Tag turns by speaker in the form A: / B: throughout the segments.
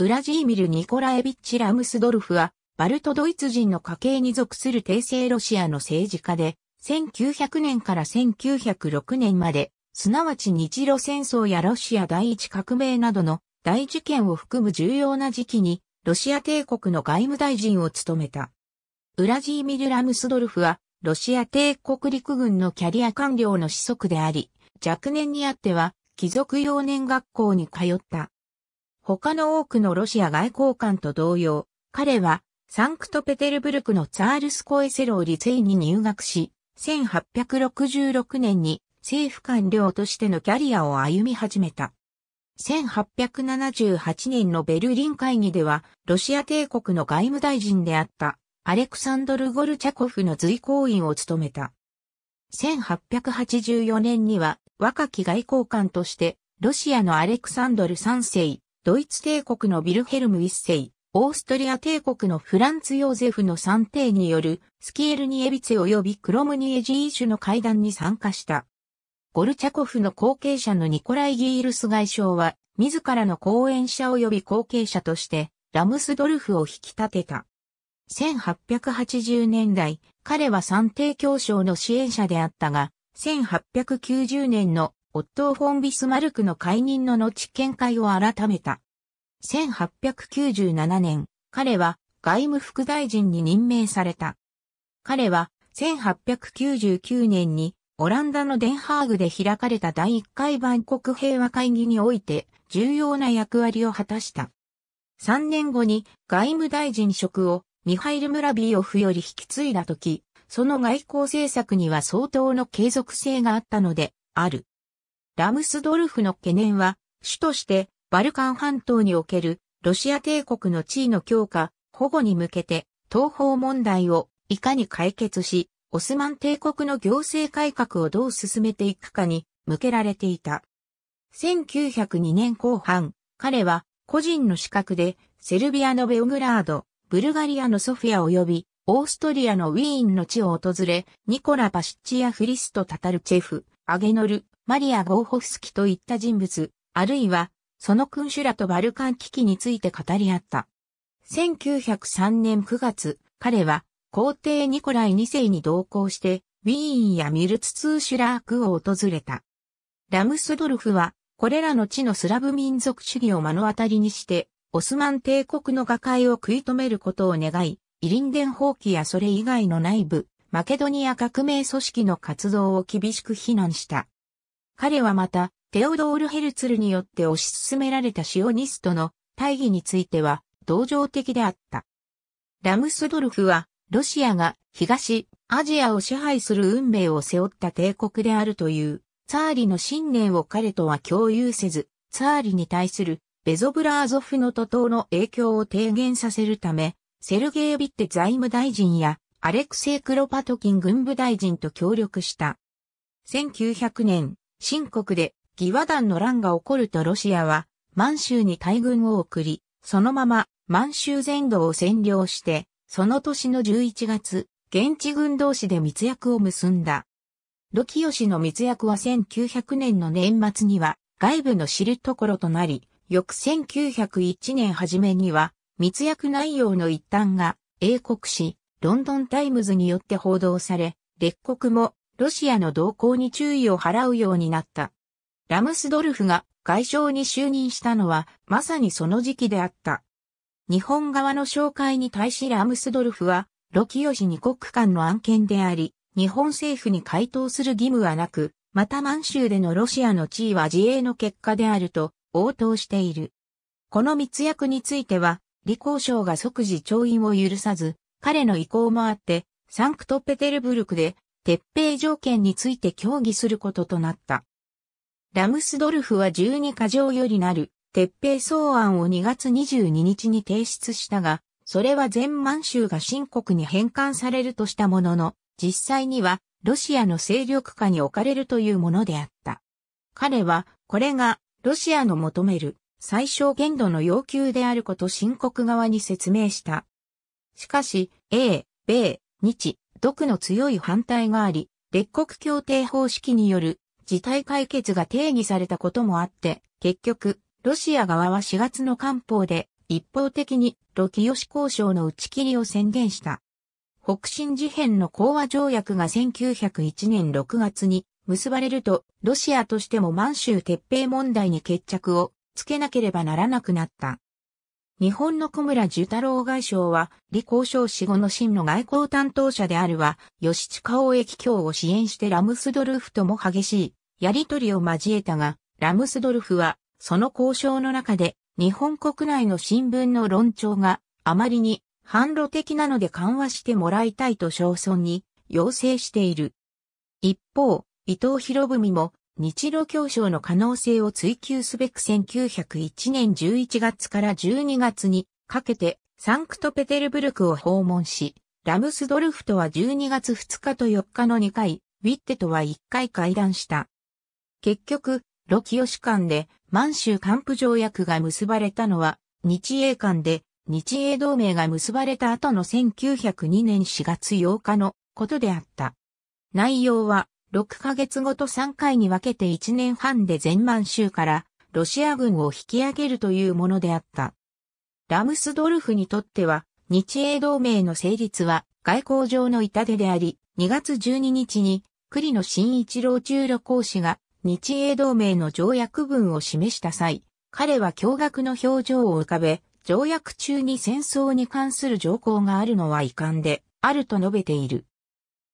A: ウラジーミル・ニコラエビッチ・ラムスドルフは、バルトドイツ人の家系に属する帝政ロシアの政治家で、1900年から1906年まで、すなわち日露戦争やロシア第一革命などの大事件を含む重要な時期に、ロシア帝国の外務大臣を務めた。ウラジーミル・ラムスドルフは、ロシア帝国陸軍のキャリア官僚の子息であり、若年にあっては、貴族幼年学校に通った。他の多くのロシア外交官と同様、彼はサンクトペテルブルクのツァールスコエセローリツェイに入学し、1866年に政府官僚としてのキャリアを歩み始めた。1878年のベルリン会議では、ロシア帝国の外務大臣であったアレクサンドル・ゴルチャコフの随行員を務めた。1884年には若き外交官として、ロシアのアレクサンドル3世、ドイツ帝国のビルヘルム一世、オーストリア帝国のフランツ・ヨーゼフの三帝によるスキエルニエビツ及びクロムニエジーシュの会談に参加した。ゴルチャコフの後継者のニコライ・ギールス外相は、自らの後援者及び後継者として、ラムスドルフを引き立てた。1880年代、彼は三帝協商の支援者であったが、1890年のオットー・フォン・ビスマルクの解任の後見解を改めた。1897年、彼は外務副大臣に任命された。彼は1899年にオランダのデンハーグで開かれた第1回万国平和会議において重要な役割を果たした。3年後に外務大臣職をミハイル・ムラビーオフより引き継いだとき、その外交政策には相当の継続性があったので、ある。ラムスドルフの懸念は、主としてバルカン半島におけるロシア帝国の地位の強化、保護に向けて東方問題をいかに解決し、オスマン帝国の行政改革をどう進めていくかに向けられていた。1902年後半、彼は個人の資格でセルビアのベオグラード、ブルガリアのソフィア及びオーストリアのウィーンの地を訪れ、ニコラ・パシッチやフリスト・タタルチェフ、アゲノル、マリア・ゴーホフスキといった人物、あるいは、その君主らとバルカン危機について語り合った。1903年9月、彼は皇帝ニコライ2世に同行して、ウィーンやミルツツーシュラークを訪れた。ラムスドルフは、これらの地のスラブ民族主義を目の当たりにして、オスマン帝国の瓦解を食い止めることを願い、イリンデン放棄やそれ以外の内部、マケドニア革命組織の活動を厳しく非難した。彼はまた、テオドール・ヘルツルによって推し進められたシオニストの大義については、同情的であった。ラムスドルフは、ロシアが東アジアを支配する運命を背負った帝国であるという、ツァーリの信念を彼とは共有せず、ツァーリに対するベゾブラーゾフの徒党の影響を低減させるため、セルゲイ・ビッテ財務大臣やアレクセイ・クロパトキン軍部大臣と協力した。1900年、新国で義和団の乱が起こるとロシアは満州に大軍を送り、そのまま満州全土を占領して、その年の11月、現地軍同士で密約を結んだ。ロキヨシの密約は1900年の年末には外部の知るところとなり、翌1901年初めには密約内容の一端が英国誌ロンドンタイムズによって報道され、列国もロシアの動向に注意を払うようになった。ラムスドルフが外相に就任したのはまさにその時期であった。日本側の紹介に対しラムスドルフは、ロキヨシ二国間の案件であり、日本政府に回答する義務はなく、また満州でのロシアの地位は自衛の結果であると応答している。この密約については、李光省が即時調印を許さず、彼の意向もあって、サンクトペテルブルクで撤兵条件について協議することとなった。ラムスドルフは12カ条よりなる撤兵草案を2月22日に提出したが、それは全満州が新国に返還されるとしたものの、実際にはロシアの勢力下に置かれるというものであった。彼は、これがロシアの求める最小限度の要求であること新国側に説明した。しかし、英、米、日、毒の強い反対があり、列国協定方式による事態解決が定義されたこともあって、結局、ロシア側は4月の官報で一方的にロキヨシ交渉の打ち切りを宣言した。北進事変の講和条約が1901年6月に結ばれると、ロシアとしても満州撤兵問題に決着をつけなければならなくなった。日本の小村寿太郎外相は、李交渉死後の真の外交担当者であるは、吉地貿易協を支援してラムスドルフとも激しい、やりとりを交えたが、ラムスドルフは、その交渉の中で、日本国内の新聞の論調があまりに反路的なので緩和してもらいたいと小村に要請している。一方、伊藤博文も日露協商の可能性を追求すべく1901年11月から12月にかけてサンクトペテルブルクを訪問し、ラムスドルフとは12月2日と4日の2回、ウィッテとは1回会談した。結局、ロキヨシ間で満州ンプ条約が結ばれたのは、日英間で日英同盟が結ばれた後の1902年4月8日のことであった。内容は6ヶ月ごと3回に分けて1年半で全満州からロシア軍を引き上げるというものであった。ラムスドルフにとっては、日英同盟の成立は外交上の痛手であり、2月12日に栗野新一郎中露講師が日英同盟の条約文を示した際、彼は驚愕の表情を浮かべ、条約中に戦争に関する条項があるのは遺憾で、あると述べている。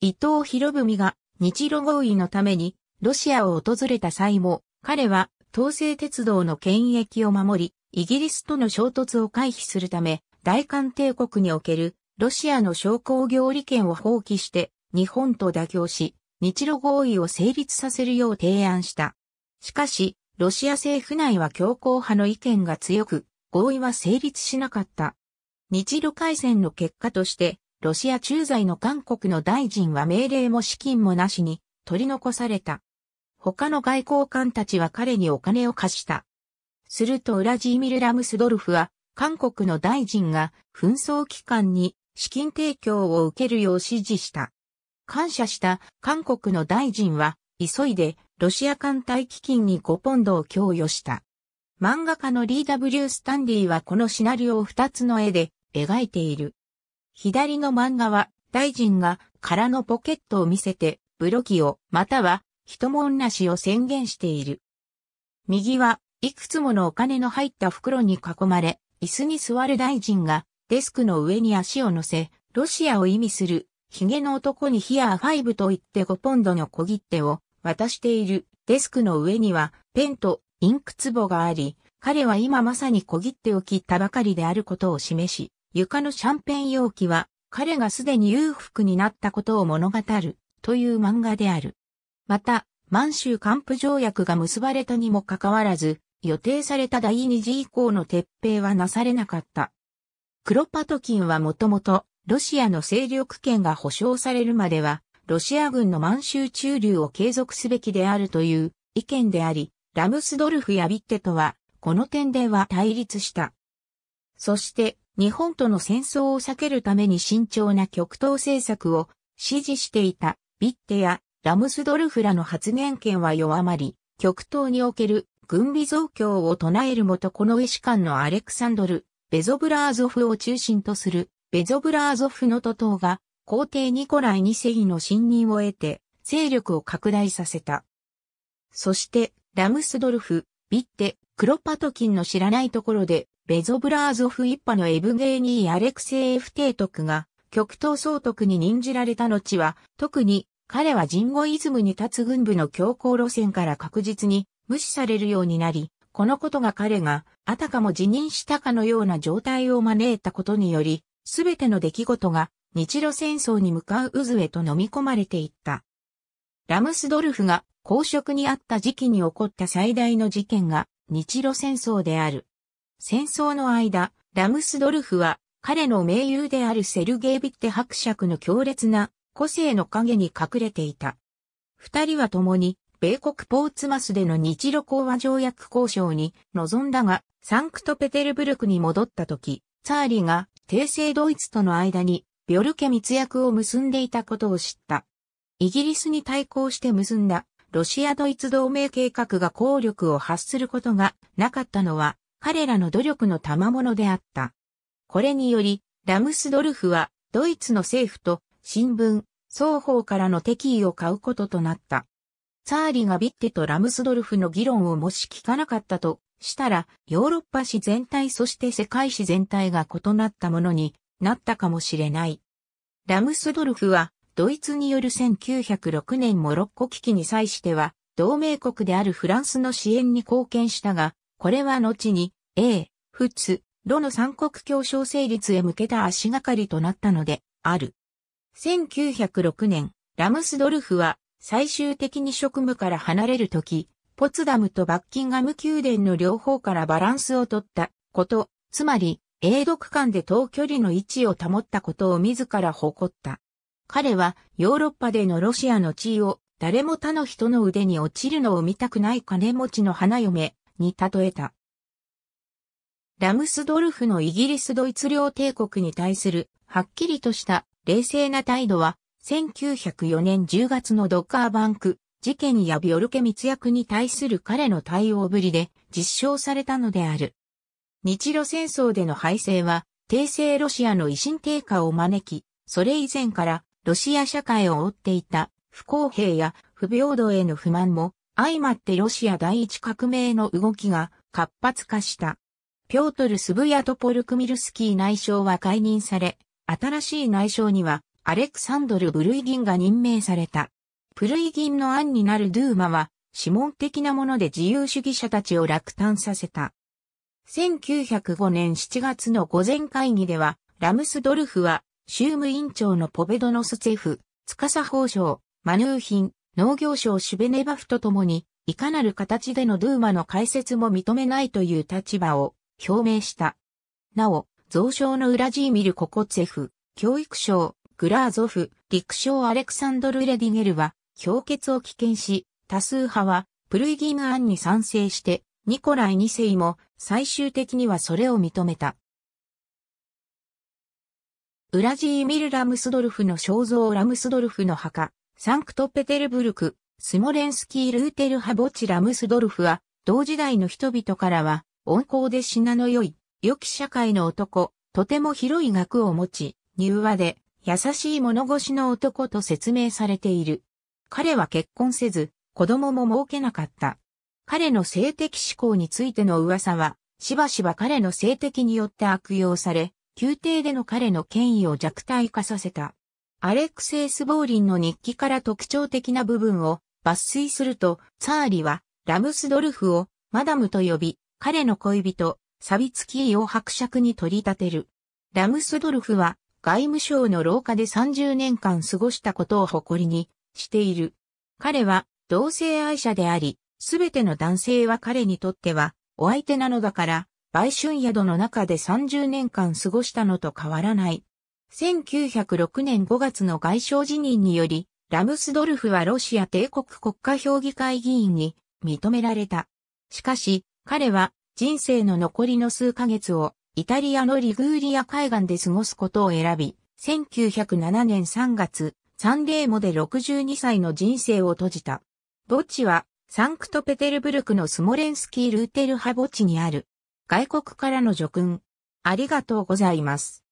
A: 伊藤博文が日露合意のためにロシアを訪れた際も、彼は東西鉄道の権益を守り、イギリスとの衝突を回避するため、大韓帝国におけるロシアの商工業利権を放棄して日本と妥協し、日露合意を成立させるよう提案した。しかし、ロシア政府内は強硬派の意見が強く、合意は成立しなかった。日露海戦の結果として、ロシア駐在の韓国の大臣は命令も資金もなしに取り残された。他の外交官たちは彼にお金を貸した。するとウラジーミル・ラムスドルフは、韓国の大臣が紛争機関に資金提供を受けるよう指示した。感謝した韓国の大臣は、急いでロシア艦隊基金に5ポンドを供与した。漫画家のリー・ W・ スタンリーはこのシナリオを2つの絵で描いている。左の漫画は、大臣が空のポケットを見せて、ブロキを、または、人もんなしを宣言している。右は、いくつものお金の入った袋に囲まれ、椅子に座る大臣が、デスクの上に足を乗せ、ロシアを意味する、ヒゲの男にヒアー5と言って5ポンドの小切手を渡している。デスクの上には、ペンとインク壺があり、彼は今まさに小切手を切ったばかりであることを示し、床のシャンペン容器は彼がすでに裕福になったことを物語るという漫画である。また、満州還付条約が結ばれたにもかかわらず、予定された第二次以降の撤兵はなされなかった。クロパトキンはもともと、ロシアの勢力圏が保障されるまでは、ロシア軍の満州駐留を継続すべきであるという意見であり、ラムスドルフやビッテとは、この点では対立した。そして、日本との戦争を避けるために慎重な極東政策を支持していたビッテやラムスドルフらの発言権は弱まり、極東における軍備増強を唱えるもとこの医師官のアレクサンドル、ベゾブラーゾフを中心とするベゾブラーゾフの徒党が皇帝ニコライ二世の信任を得て勢力を拡大させた。そしてラムスドルフ、ビッテ、クロパトキンの知らないところでベゾブラーゾフ一派のエブゲーニー・アレクセイエフ提督が極東総督に任じられた後は、特に彼は人語イズムに立つ軍部の強硬路線から確実に無視されるようになり、このことが彼があたかも辞任したかのような状態を招いたことにより、すべての出来事が日露戦争に向かう渦へと飲み込まれていった。ラムスドルフが公職にあった時期に起こった最大の事件が日露戦争である。戦争の間、ラムスドルフは彼の盟友であるセルゲイ・ビッテ伯爵の強烈な個性の影に隠れていた。二人は共に米国ポーツマスでの日露講和条約交渉に臨んだが、サンクトペテルブルクに戻った時、ツァーリが帝政ドイツとの間にビョルケ密約を結んでいたことを知った。イギリスに対抗して結んだロシアドイツ同盟計画が効力を発することがなかったのは彼らの努力の賜物であった。これにより、ラムスドルフは、ドイツの政府と新聞、双方からの敵意を買うこととなった。ツァーリがビッテとラムスドルフの議論をもし聞かなかったとしたら、ヨーロッパ史全体そして世界史全体が異なったものになったかもしれない。ラムスドルフは、ドイツによる1906年モロッコ危機に際しては、同盟国であるフランスの支援に貢献したが、これは後に、A、仏、ロの三国協商成立へ向けた足がかりとなったので、ある。1906年、ラムスドルフは最終的に職務から離れるとき、ポツダムとバッキンガム宮殿の両方からバランスを取ったこと、つまり、英独間で等距離の位置を保ったことを自ら誇った。彼はヨーロッパでのロシアの地位を誰も他の人の腕に落ちるのを見たくない金持ちの花嫁、に例えた。ラムスドルフのイギリスドイツ領帝国に対するはっきりとした冷静な態度は1904年10月のドッカーバンク事件やビオルケ密約に対する彼の対応ぶりで実証されたのである。日露戦争での敗戦は帝政ロシアの維新低下を招き、それ以前からロシア社会を追っていた不公平や不平等への不満も相まってロシア第一革命の動きが活発化した。ピョートル・スブヤトポルクミルスキー内相は解任され、新しい内相にはアレクサンドル・ブルイギンが任命された。ブルイギンの案になるドゥーマは、指紋的なもので自由主義者たちを落胆させた。1905年7月の午前会議では、ラムスドルフは、州務委員長のポベドノスツェフ、司法相、マヌーヒン、農業省シュベネバフと共に、いかなる形でのドゥーマの解説も認めないという立場を表明した。なお、増省のウラジーミル・ココツェフ、教育省、グラーゾフ、陸省アレクサンドル・レディゲルは、評決を棄権し、多数派は、プルイギン案に賛成して、ニコライ2世も最終的にはそれを認めた。ウラジーミル・ラムスドルフの肖像ラムスドルフの墓。サンクトペテルブルク、スモレンスキー・ルーテル・ハボチ・ラムスドルフは、同時代の人々からは、温厚で品の良い、良き社会の男、とても広い額を持ち、柔和で、優しい物腰の男と説明されている。彼は結婚せず、子供も設けなかった。彼の性的思考についての噂は、しばしば彼の性的によって悪用され、宮廷での彼の権威を弱体化させた。アレクセイス・ボーリンの日記から特徴的な部分を抜粋すると、ツァーリはラムスドルフをマダムと呼び、彼の恋人、サビツキーを伯爵に取り立てる。ラムスドルフは外務省の廊下で30年間過ごしたことを誇りにしている。彼は同性愛者であり、すべての男性は彼にとってはお相手なのだから、売春宿の中で30年間過ごしたのと変わらない。1906年5月の外相辞任により、ラムスドルフはロシア帝国国家評議会議員に認められた。しかし、彼は人生の残りの数ヶ月をイタリアのリグーリア海岸で過ごすことを選び、1907年3月、サンレーモで62歳の人生を閉じた。墓地は、サンクトペテルブルクのスモレンスキー・ルーテルハ墓地にある。外国からの叙勲。ありがとうございます。